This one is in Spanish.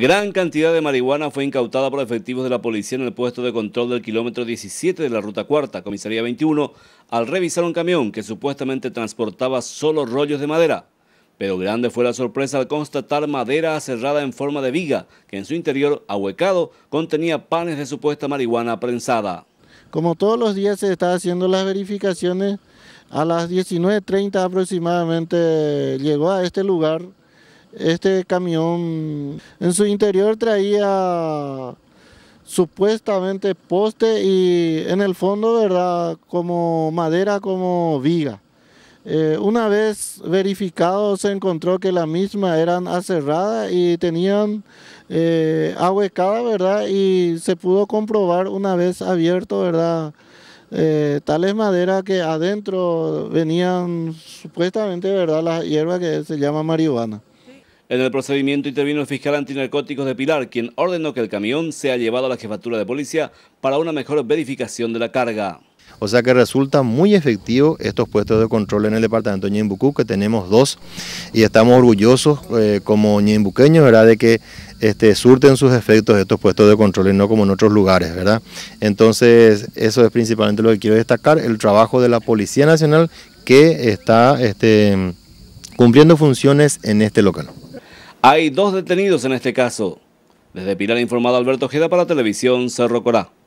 Gran cantidad de marihuana fue incautada por efectivos de la policía en el puesto de control del kilómetro 17 de la Ruta Cuarta, Comisaría 21, al revisar un camión que supuestamente transportaba solo rollos de madera. Pero grande fue la sorpresa al constatar madera aserrada en forma de viga, que en su interior, ahuecado, contenía panes de supuesta marihuana prensada. Como todos los días se están haciendo las verificaciones, a las 19.30 aproximadamente llegó a este lugar este camión en su interior traía supuestamente poste y en el fondo, ¿verdad? Como madera, como viga. Eh, una vez verificado se encontró que la misma eran aserrada y tenían eh, ahuecada, ¿verdad? Y se pudo comprobar una vez abierto, ¿verdad? Eh, tales maderas que adentro venían supuestamente, ¿verdad? La hierba que se llama marihuana. En el procedimiento intervino el fiscal antinarcóticos de Pilar, quien ordenó que el camión sea llevado a la jefatura de policía para una mejor verificación de la carga. O sea que resulta muy efectivo estos puestos de control en el departamento de que tenemos dos, y estamos orgullosos eh, como ñembuqueños, ¿verdad?, de que este, surten sus efectos estos puestos de control y no como en otros lugares, ¿verdad? Entonces, eso es principalmente lo que quiero destacar, el trabajo de la Policía Nacional que está este, cumpliendo funciones en este local. Hay dos detenidos en este caso. Desde Pilar informado Alberto Ojeda para Televisión Cerro Corá.